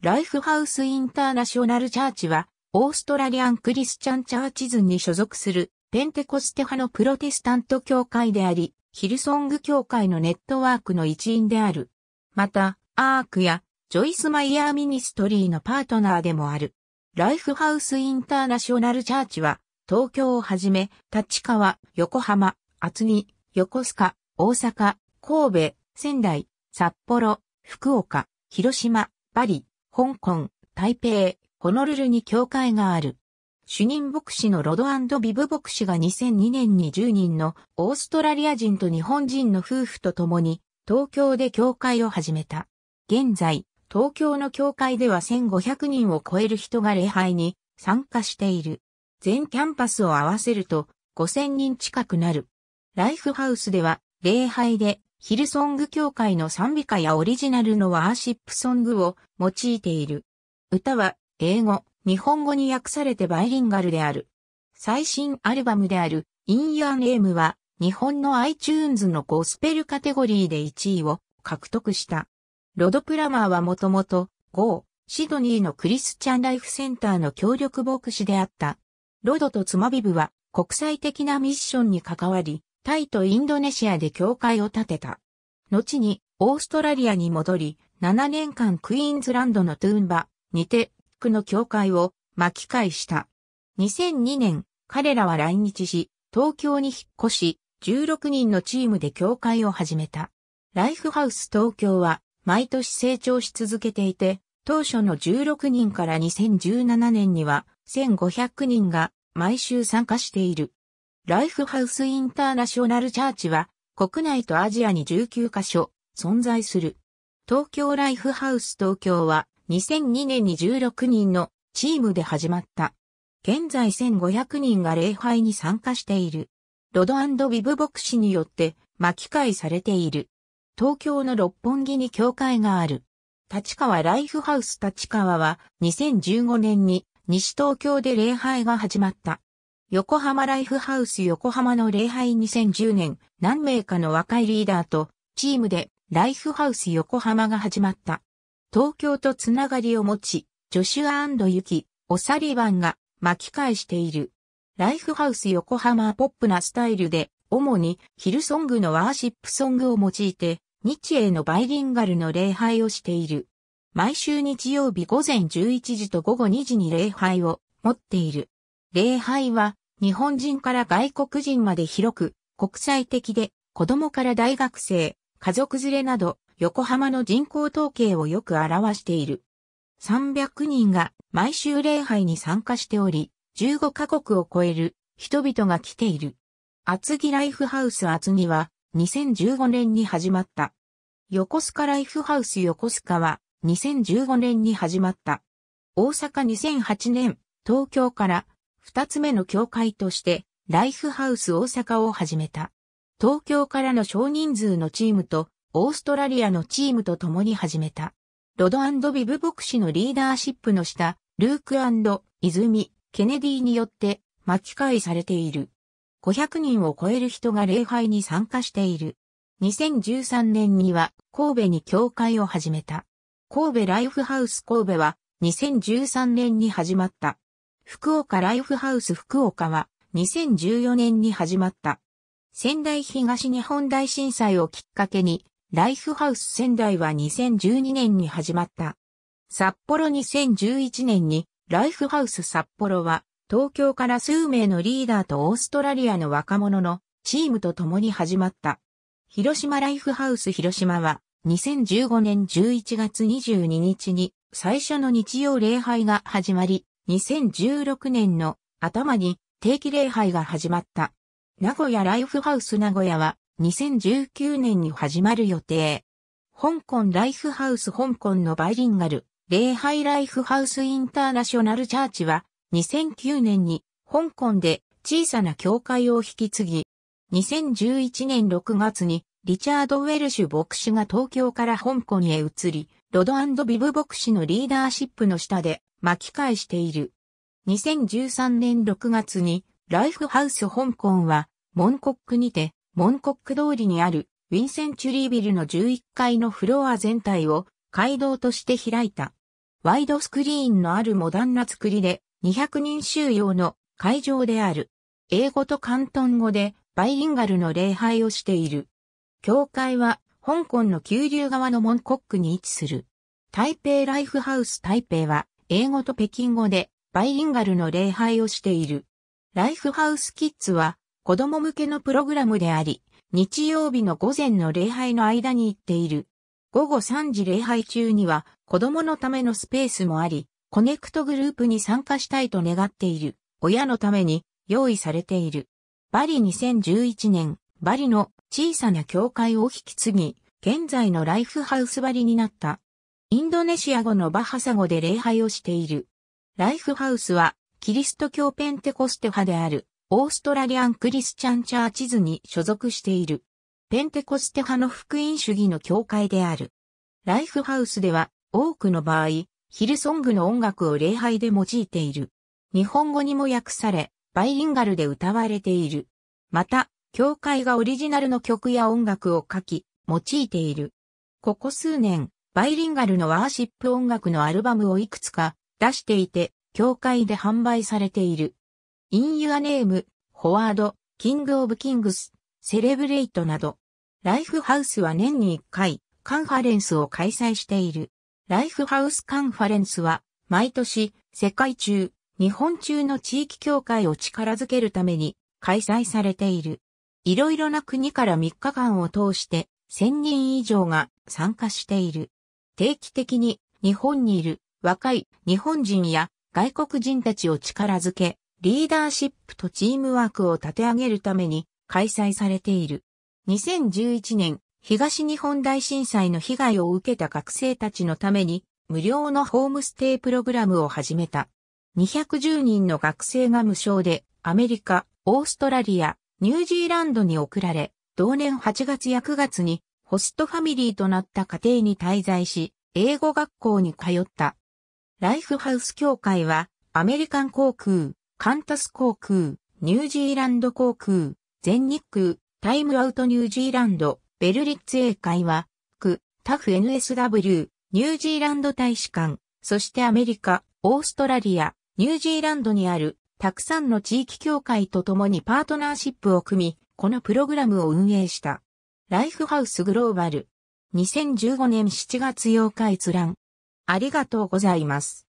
ライフハウスインターナショナルチャーチは、オーストラリアンクリスチャンチャーチズに所属するペンテコステ派のプロテスタント教会であり、ヒルソング教会のネットワークの一員である。また、アークやジョイス・マイヤー・ミニストリーのパートナーでもある。ライフハウスインターナショナルチャーチは、東京をはじめ、立川、横浜、厚木、横須賀、大阪、神戸、仙台、札幌、福岡、広島、パリ、香港、台北、ホノルルに教会がある。主任牧師のロドビブ牧師が2002年に10人のオーストラリア人と日本人の夫婦と共に東京で教会を始めた。現在、東京の教会では1500人を超える人が礼拝に参加している。全キャンパスを合わせると5000人近くなる。ライフハウスでは礼拝でヒルソング協会の賛美歌やオリジナルのワーシップソングを用いている。歌は英語、日本語に訳されてバイリンガルである。最新アルバムである In Your Name は日本の iTunes のゴスペルカテゴリーで1位を獲得した。ロドプラマーはもともと GO、シドニーのクリスチャンライフセンターの協力牧師であった。ロドとツマビブは国際的なミッションに関わり、タイとインドネシアで教会を建てた。後に、オーストラリアに戻り、7年間クイーンズランドのトゥーンバにて、区の教会を巻き返した。2002年、彼らは来日し、東京に引っ越し、16人のチームで教会を始めた。ライフハウス東京は、毎年成長し続けていて、当初の16人から2017年には、1500人が毎週参加している。ライフハウスインターナショナルチャーチは、国内とアジアに19カ所存在する。東京ライフハウス東京は2002年に16人のチームで始まった。現在1500人が礼拝に参加している。ロドビブ牧師によって巻き替えされている。東京の六本木に教会がある。立川ライフハウス立川は2015年に西東京で礼拝が始まった。横浜ライフハウス横浜の礼拝2010年、何名かの若いリーダーと、チームで、ライフハウス横浜が始まった。東京とつながりを持ち、ジョシュアユキ、オサリバンが巻き返している。ライフハウス横浜ポップなスタイルで、主にヒルソングのワーシップソングを用いて、日英のバイリンガルの礼拝をしている。毎週日曜日午前11時と午後2時に礼拝を持っている。礼拝は日本人から外国人まで広く国際的で子供から大学生、家族連れなど横浜の人口統計をよく表している。300人が毎週礼拝に参加しており、15カ国を超える人々が来ている。厚木ライフハウス厚木は2015年に始まった。横須賀ライフハウス横須賀は2015年に始まった。大阪2008年、東京から二つ目の教会として、ライフハウス大阪を始めた。東京からの少人数のチームと、オーストラリアのチームと共に始めた。ロドビブ牧師のリーダーシップの下、ルーク泉、ケネディによって巻き返されている。500人を超える人が礼拝に参加している。2013年には神戸に教会を始めた。神戸ライフハウス神戸は2013年に始まった。福岡ライフハウス福岡は2014年に始まった。仙台東日本大震災をきっかけに、ライフハウス仙台は2012年に始まった。札幌2011年に、ライフハウス札幌は、東京から数名のリーダーとオーストラリアの若者のチームと共に始まった。広島ライフハウス広島は、2015年11月22日に最初の日曜礼拝が始まり、2016年の頭に定期礼拝が始まった。名古屋ライフハウス名古屋は2019年に始まる予定。香港ライフハウス香港のバイリンガル、礼拝ライフハウスインターナショナルチャーチは2009年に香港で小さな教会を引き継ぎ、2011年6月にリチャード・ウェルシュ牧師が東京から香港へ移り、ロドビブ牧師のリーダーシップの下で巻き返している。2013年6月に、ライフハウス香港は、モンコックにて、モンコック通りにある、ウィンセンチュリービルの11階のフロア全体を、街道として開いた。ワイドスクリーンのあるモダンな作りで、200人収容の会場である。英語と広東語で、バイリンガルの礼拝をしている。教会は、香港の急流側のモンコックに位置する。台北ライフハウス台北は、英語と北京語でバイリンガルの礼拝をしている。ライフハウスキッズは子供向けのプログラムであり、日曜日の午前の礼拝の間に行っている。午後3時礼拝中には子供のためのスペースもあり、コネクトグループに参加したいと願っている親のために用意されている。バリ2011年、バリの小さな教会を引き継ぎ、現在のライフハウスバリになった。インドネシア語のバハサ語で礼拝をしている。ライフハウスは、キリスト教ペンテコステ派である、オーストラリアン・クリスチャン・チャーチズに所属している。ペンテコステ派の福音主義の教会である。ライフハウスでは、多くの場合、ヒルソングの音楽を礼拝で用いている。日本語にも訳され、バイリンガルで歌われている。また、教会がオリジナルの曲や音楽を書き、用いている。ここ数年、バイリンガルのワーシップ音楽のアルバムをいくつか出していて、教会で販売されている。In Your Name、フォワード、キングオブキングス、セレブレイトなど。ライフハウスは年に1回、カンファレンスを開催している。ライフハウスカンファレンスは、毎年、世界中、日本中の地域協会を力づけるために、開催されている。いろいろな国から3日間を通して、1000人以上が参加している。定期的に日本にいる若い日本人や外国人たちを力づけ、リーダーシップとチームワークを立て上げるために開催されている。2011年、東日本大震災の被害を受けた学生たちのために、無料のホームステイプログラムを始めた。210人の学生が無償で、アメリカ、オーストラリア、ニュージーランドに送られ、同年8月や9月にホストファミリーとなった家庭に滞在し、英語学校に通った。ライフハウス協会は、アメリカン航空、カンタス航空、ニュージーランド航空、全日空、タイムアウトニュージーランド、ベルリッツ英会は、区、タフ NSW、ニュージーランド大使館、そしてアメリカ、オーストラリア、ニュージーランドにある、たくさんの地域協会と共にパートナーシップを組み、このプログラムを運営した。ライフハウスグローバル。2015年7月8日閲覧。ありがとうございます。